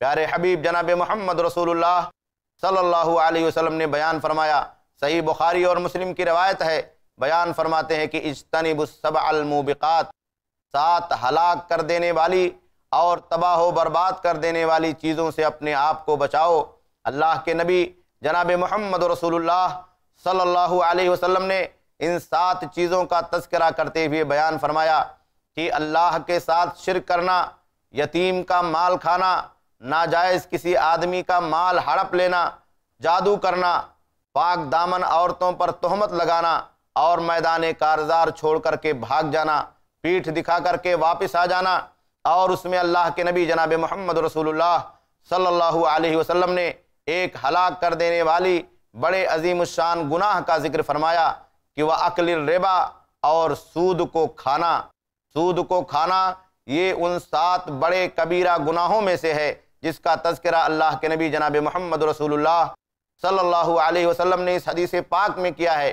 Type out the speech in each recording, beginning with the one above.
प्यारे हबीब जनाब मोहम्मद रसूलुल्लाह सल्लल्लाहु अलैहि वसल्लम ने बयान फरमाया सही बुखारी और मुस्लिम की रवायत है बयान फरमाते हैं कि इजतनबुसब सात हलाक कर देने वाली और तबाह बर्बाद कर देने वाली चीज़ों से अपने आप को बचाओ अल्लाह के नबी जनाब मोहम्मद रसूलुल्लाह सल्लल्लाहु अलैहि वसल्लम ने इन सात चीज़ों का तस्करा करते हुए बयान फरमाया कि अल्लाह के साथ शिर करना यतीम का माल खाना नाजायज़ किसी आदमी का माल हड़प लेना जादू करना पाक दामन औरतों पर तोहमत लगाना और मैदान कारजार छोड़ करके भाग जाना पीठ दिखा करके वापस आ जाना और उसमें अल्लाह के नबी जनाब मोहम्मद रसूलुल्लाह सल्लल्लाहु अलैहि वसल्लम ने एक हलाक कर देने वाली बड़े अजीम शान गुनाह का जिक्र फरमाया कि वह अकल रेबा और सूद को खाना सूद को खाना ये उन सात बड़े कबीरा गुनाहों में से है जिसका तस्करा अल्लाह के नबी जनाब मोहम्मद रसूलुल्लाह सल्लल्लाहु अलैहि वसल्लम ने इस हदीस पाक में किया है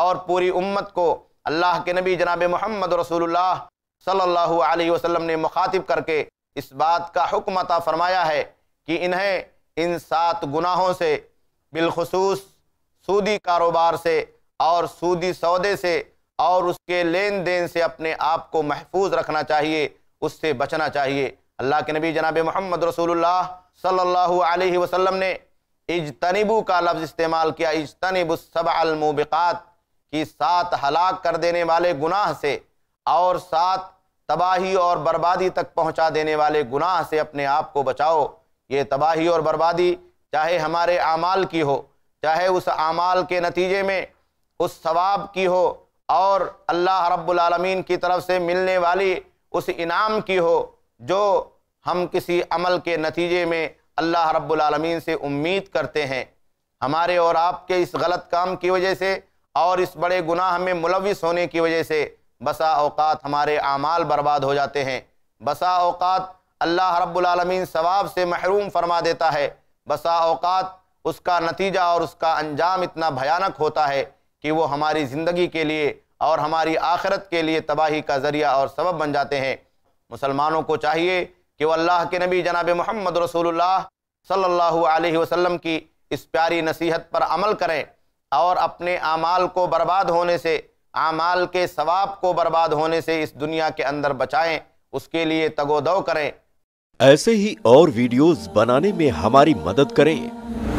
और पूरी उम्मत को अल्लाह के नबी जनाब मोहम्मद रसूलुल्लाह सल्लल्लाहु अलैहि वसल्लम ने मुखातिब करके इस बात का हुक्म अता फरमाया है कि इन्हें इन सात गुनाहों से बिलखसूस सूदी कारोबार से और सूदी सौदे से और उसके लेन देन से अपने आप को महफूज रखना चाहिए उससे बचना चाहिए अल्लाह के नबी जनाब मोहम्मद रसूलुल्लाह सल्लल्लाहु अलैहि वसल्लम ने इजतनबू का लफ्ज़ इस्तेमाल किया इजतनबु सबमुबिकात कि सात हलाक कर देने वाले गुनाह से और सात तबाही और बर्बादी तक पहुँचा देने वाले गुनाह से अपने आप को बचाओ ये तबाही और बर्बादी चाहे हमारे अमाल की हो चाहे उस अमाल के नतीजे में उस सवाब की हो और अल्लाह रब्बुल रबालमीन की तरफ से मिलने वाली उस इनाम की हो जो हम किसी अमल के नतीजे में अल्लाह रब्बुलमीन से उम्मीद करते हैं हमारे और आपके इस गलत काम की वजह से और इस बड़े गुनाह में मुलविस होने की वजह से बसा अवकात हमारे आमाल बर्बाद हो जाते हैं बसा अवकात अल्लाह रब्बुलमीन सवाब से महरूम फरमा देता है बसा अवकात उसका नतीजा और उसका अंजाम इतना भयानक होता है कि वो हमारी ज़िंदगी के लिए और हमारी आखिरत के लिए तबाही का ज़रिया और सबब बन जाते हैं मुसलमानों को चाहिए कि वो अल्लाह के नबी जनाब मोहम्मद रसूलुल्लाह सल्लल्लाहु अलैहि वसल्लम की इस प्यारी नसीहत पर अमल करें और अपने आमाल को बर्बाद होने से आमाल के सवाब को बर्बाद होने से इस दुनिया के अंदर बचाएं उसके लिए तगोदव करें ऐसे ही और वीडियोस बनाने में हमारी मदद करें